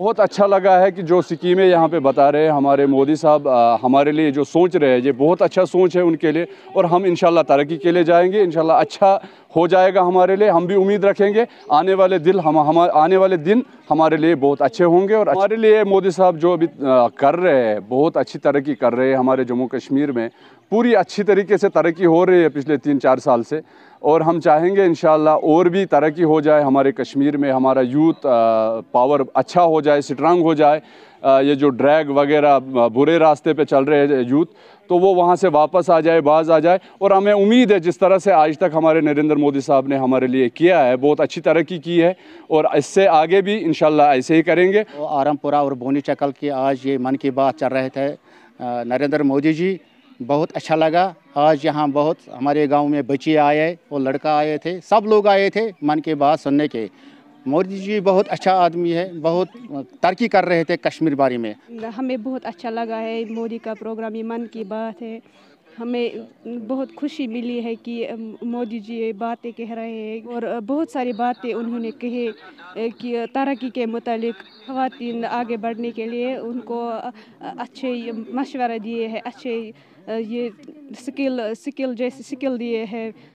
बहुत अच्छा लगा है कि जो स्कीमें यहाँ पे बता रहे हैं हमारे मोदी साहब हमारे लिए जो सोच रहे हैं ये बहुत अच्छा सोच है उनके लिए और हम इन तरक्की के लिए जाएंगे इन अच्छा हो जाएगा हमारे लिए हम भी उम्मीद रखेंगे आने वाले दिल हम हमारे आने वाले दिन हमारे लिए बहुत अच्छे होंगे और हमारे लिए मोदी साहब जो अभी कर रहे हैं बहुत अच्छी तरक्की कर रहे हैं हमारे जम्मू कश्मीर में पूरी अच्छी तरीके से तरक्की हो रही है पिछले तीन चार साल से और हम चाहेंगे इन और भी तरक्की हो जाए हमारे कश्मीर में हमारा यूथ पावर अच्छा हो जाए स्ट्रांग हो जाए ये जो ड्रैग वगैरह बुरे रास्ते पे चल रहे हैं यूथ तो वो वहाँ से वापस आ जाए बाज आ जाए और हमें उम्मीद है जिस तरह से आज तक हमारे नरेंद्र मोदी साहब ने हमारे लिए किया है बहुत अच्छी तरक्की की है और इससे आगे भी इन ऐसे ही करेंगे तो आरमपुरा और बोनी चकल की आज ये मन की बात चल रहे थे नरेंद्र मोदी जी बहुत अच्छा लगा आज यहाँ बहुत हमारे गांव में बच्चे आए और लड़का आए थे सब लोग आए थे मन की बात सुनने के मोदी जी बहुत अच्छा आदमी है बहुत तरक्की कर रहे थे कश्मीर बारे में हमें बहुत अच्छा लगा है मोदी का प्रोग्राम ये मन की बात है हमें बहुत खुशी मिली है कि मोदी जी ये बातें कह रहे हैं और बहुत सारी बातें उन्होंने कहे कि तरक्की के मुतालिक खातन आगे बढ़ने के लिए उनको अच्छे मशवरा दिए हैं अच्छे ये स्किल स्किल जैसे स्किल दिए हैं